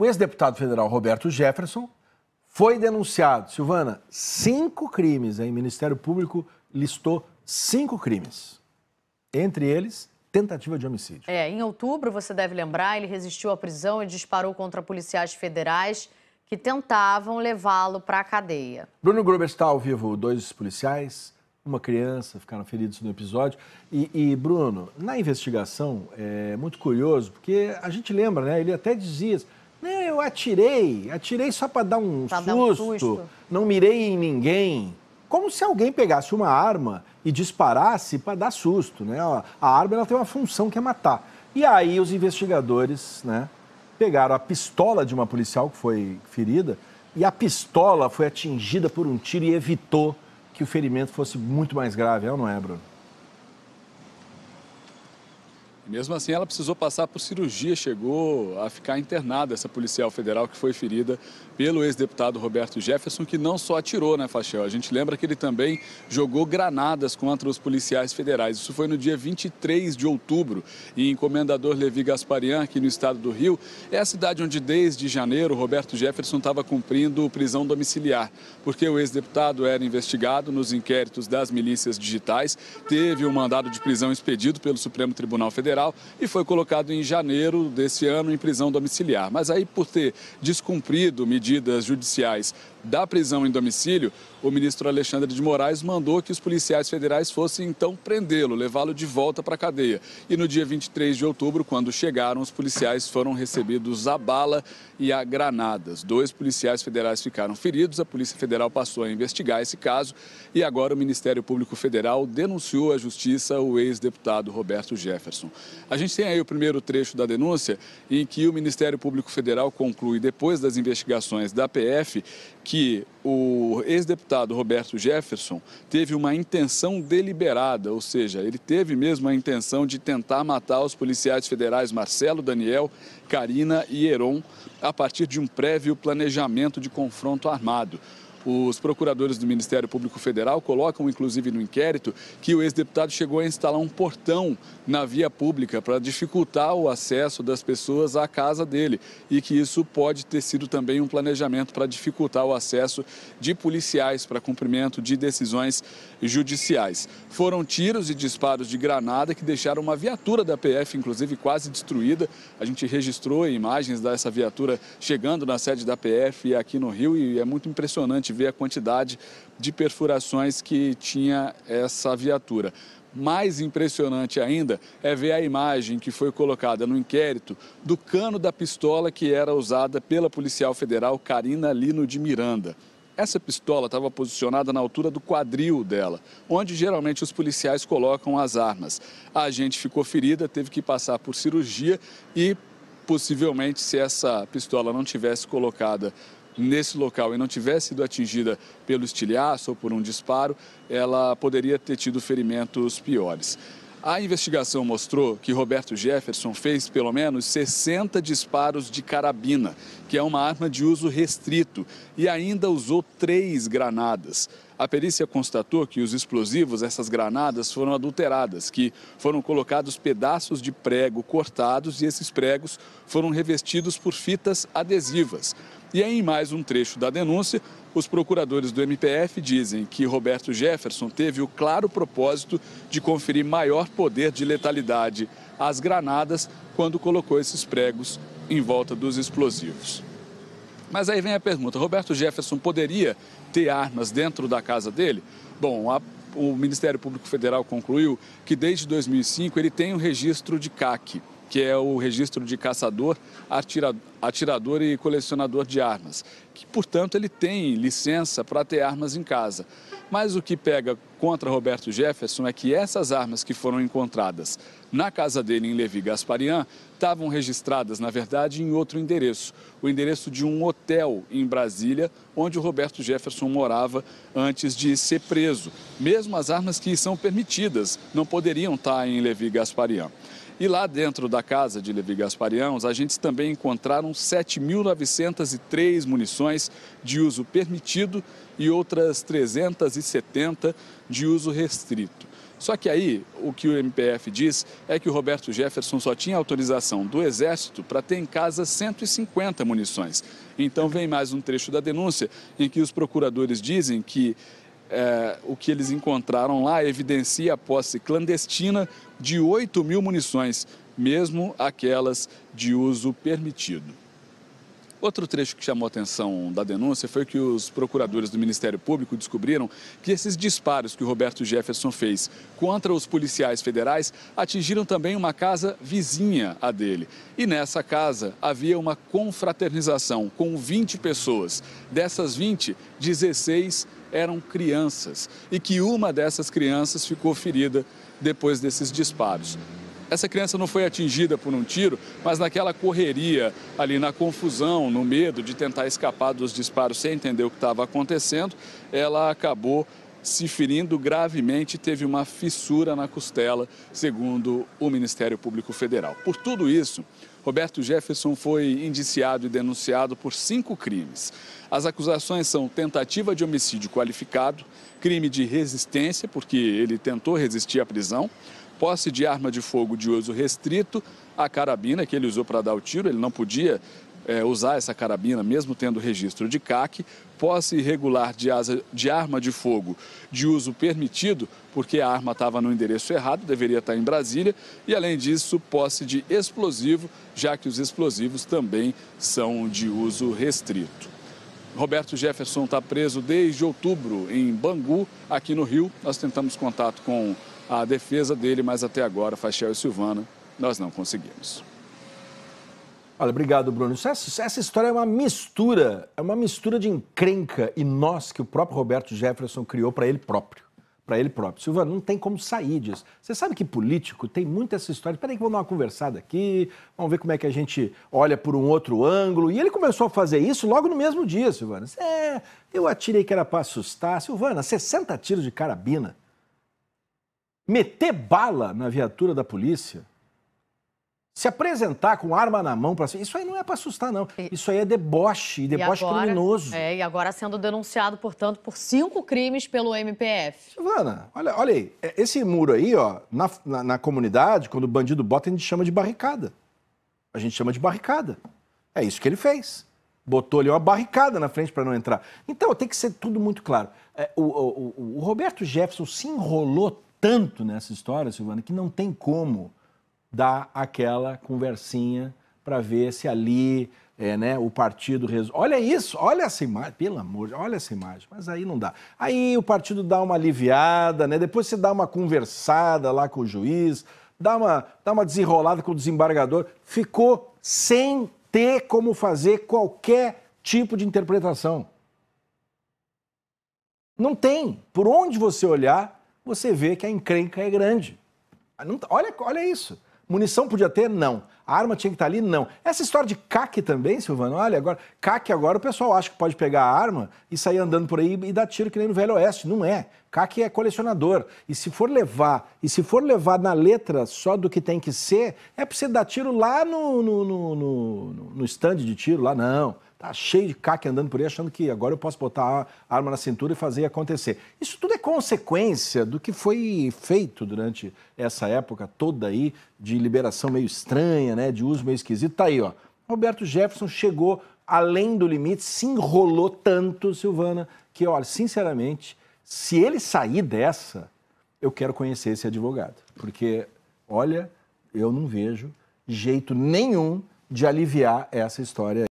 O ex-deputado federal Roberto Jefferson foi denunciado, Silvana, cinco crimes, hein? O Ministério Público listou cinco crimes. Entre eles, tentativa de homicídio. É, em outubro, você deve lembrar, ele resistiu à prisão e disparou contra policiais federais que tentavam levá-lo para a cadeia. Bruno Gruber está ao vivo, dois policiais, uma criança ficaram feridos no episódio. E, e Bruno, na investigação, é muito curioso, porque a gente lembra, né? Ele até dizia não, é, eu atirei, atirei só para dar, um dar, um susto, não mirei em ninguém. Como se alguém pegasse uma arma e disparasse para dar susto, né? A arma ela tem uma função que é matar. E aí os investigadores, né, pegaram a pistola de uma policial que foi ferida e a pistola foi atingida por um tiro e evitou que o ferimento fosse muito mais grave, é ou não é, Bruno? Mesmo assim, ela precisou passar por cirurgia, chegou a ficar internada essa policial federal que foi ferida pelo ex-deputado Roberto Jefferson, que não só atirou, né, Fachel? A gente lembra que ele também jogou granadas contra os policiais federais. Isso foi no dia 23 de outubro, em Comendador Levi Gasparian, aqui no estado do Rio. É a cidade onde, desde janeiro, Roberto Jefferson estava cumprindo prisão domiciliar, porque o ex-deputado era investigado nos inquéritos das milícias digitais, teve um mandado de prisão expedido pelo Supremo Tribunal Federal Federal e foi colocado em janeiro desse ano em prisão domiciliar. Mas aí, por ter descumprido medidas judiciais da prisão em domicílio, o ministro Alexandre de Moraes mandou que os policiais federais fossem então prendê-lo, levá-lo de volta para a cadeia. E no dia 23 de outubro, quando chegaram, os policiais foram recebidos a bala e a granadas. Dois policiais federais ficaram feridos, a Polícia Federal passou a investigar esse caso e agora o Ministério Público Federal denunciou à Justiça o ex-deputado Roberto Jefferson. A gente tem aí o primeiro trecho da denúncia em que o Ministério Público Federal conclui, depois das investigações da PF, que o ex-deputado Roberto Jefferson teve uma intenção deliberada, ou seja, ele teve mesmo a intenção de tentar matar os policiais federais Marcelo, Daniel, Carina e Heron a partir de um prévio planejamento de confronto armado. Os procuradores do Ministério Público Federal colocam, inclusive no inquérito, que o ex-deputado chegou a instalar um portão na via pública para dificultar o acesso das pessoas à casa dele e que isso pode ter sido também um planejamento para dificultar o acesso de policiais para cumprimento de decisões judiciais. Foram tiros e disparos de granada que deixaram uma viatura da PF, inclusive, quase destruída. A gente registrou imagens dessa viatura chegando na sede da PF aqui no Rio e é muito impressionante gente vê a quantidade de perfurações que tinha essa viatura. Mais impressionante ainda é ver a imagem que foi colocada no inquérito do cano da pistola que era usada pela policial federal Karina Lino de Miranda. Essa pistola estava posicionada na altura do quadril dela, onde geralmente os policiais colocam as armas. A gente ficou ferida, teve que passar por cirurgia e possivelmente se essa pistola não tivesse colocada nesse local e não tivesse sido atingida pelo estilhaço ou por um disparo, ela poderia ter tido ferimentos piores. A investigação mostrou que Roberto Jefferson fez pelo menos 60 disparos de carabina, que é uma arma de uso restrito, e ainda usou três granadas. A perícia constatou que os explosivos, essas granadas, foram adulteradas, que foram colocados pedaços de prego cortados e esses pregos foram revestidos por fitas adesivas. E aí, em mais um trecho da denúncia, os procuradores do MPF dizem que Roberto Jefferson teve o claro propósito de conferir maior poder de letalidade às granadas quando colocou esses pregos em volta dos explosivos. Mas aí vem a pergunta: Roberto Jefferson poderia ter armas dentro da casa dele? Bom, a, o Ministério Público Federal concluiu que desde 2005 ele tem um registro de CAC, que é o registro de caçador, atirador e colecionador de armas, que, portanto, ele tem licença para ter armas em casa. Mas o que pega contra Roberto Jefferson é que essas armas que foram encontradas na casa dele em Levi Gasparian estavam registradas, na verdade, em outro endereço, o endereço de um hotel em Brasília, onde o Roberto Jefferson morava antes de ser preso. Mesmo as armas que são permitidas não poderiam estar em Levi Gasparian. E lá dentro da casa de Levi Gasparian, os agentes também encontraram 7.903 munições de uso permitido e outras 370 de uso restrito. Só que aí o que o MPF diz é que o Roberto Jefferson só tinha autorização do Exército para ter em casa 150 munições. Então vem mais um trecho da denúncia em que os procuradores dizem que é, o que eles encontraram lá evidencia a posse clandestina de 8 mil munições, mesmo aquelas de uso permitido. Outro trecho que chamou a atenção da denúncia foi que os procuradores do Ministério Público descobriram que esses disparos que o Roberto Jefferson fez contra os policiais federais atingiram também uma casa vizinha a dele. E nessa casa havia uma confraternização com 20 pessoas. Dessas 20, 16 eram crianças e que uma dessas crianças ficou ferida depois desses disparos. Essa criança não foi atingida por um tiro, mas naquela correria, ali na confusão, no medo de tentar escapar dos disparos sem entender o que estava acontecendo, ela acabou se ferindo gravemente teve uma fissura na costela, segundo o Ministério Público Federal. Por tudo isso, Roberto Jefferson foi indiciado e denunciado por cinco crimes. As acusações são tentativa de homicídio qualificado, crime de resistência, porque ele tentou resistir à prisão, posse de arma de fogo de uso restrito, a carabina que ele usou para dar o tiro, ele não podia é, usar essa carabina, mesmo tendo registro de CAC, posse irregular de, asa, de arma de fogo de uso permitido, porque a arma estava no endereço errado, deveria estar em Brasília, e além disso, posse de explosivo, já que os explosivos também são de uso restrito. Roberto Jefferson está preso desde outubro em Bangu, aqui no Rio. Nós tentamos contato com a defesa dele, mas até agora, Fachel e Silvana, nós não conseguimos. Olha, obrigado, Bruno. Essa, essa, história é uma mistura, é uma mistura de encrenca e nós que o próprio Roberto Jefferson criou para ele próprio. Para ele próprio. Silva, não tem como sair disso. Você sabe que político tem muita essa história. Peraí, que vamos dar uma conversada aqui, vamos ver como é que a gente olha por um outro ângulo. E ele começou a fazer isso logo no mesmo dia, Silvana. É, eu atirei que era para assustar. Silvana, 60 tiros de carabina. Meter bala na viatura da polícia se apresentar com arma na mão para isso aí não é para assustar não. Isso aí é deboche, deboche agora, criminoso. É, e agora sendo denunciado, portanto, por cinco crimes pelo MPF. Silvana, olha, olha aí, é, esse muro aí, ó, na, na, na comunidade, quando o bandido bota, a gente chama de barricada. A gente chama de barricada. É isso que ele fez botou ali uma barricada na frente para não entrar. Então, tem que ser tudo muito claro. É, o, o, o Roberto Jefferson se enrolou tanto nessa história, Silvana, que não tem como dar aquela conversinha para ver se ali é, né, o partido resolve. Olha isso, olha essa imagem, pelo amor de olha essa imagem, mas aí não dá. Aí o partido dá uma aliviada, né? depois você dá uma conversada lá com o juiz, dá uma, dá uma desenrolada com o desembargador. Ficou sem ter como fazer qualquer tipo de interpretação. Não tem. Por onde você olhar, você vê que a encrenca é grande. Tá, olha, olha isso. Munição podia ter? Não. A arma tinha que estar ali? Não. Essa história de CAC também, Silvano, olha, agora, CAC agora o pessoal acha que pode pegar a arma e sair andando por aí e dar tiro que nem no Velho Oeste. Não é. CAC é colecionador. E se for levar, e se for levar na letra só do que tem que ser, é para você dar tiro lá no, no, no, no, no stand de tiro, lá não. Tá cheio de caque andando por aí, achando que agora eu posso botar a arma na cintura e fazer acontecer. Isso tudo é consequência do que foi feito durante essa época toda aí de liberação meio estranha, né? De uso meio esquisito. Tá aí, ó. Roberto Jefferson chegou além do limite, se enrolou tanto, Silvana, que, olha, sinceramente, se ele sair dessa, eu quero conhecer esse advogado. Porque, olha, eu não vejo jeito nenhum de aliviar essa história.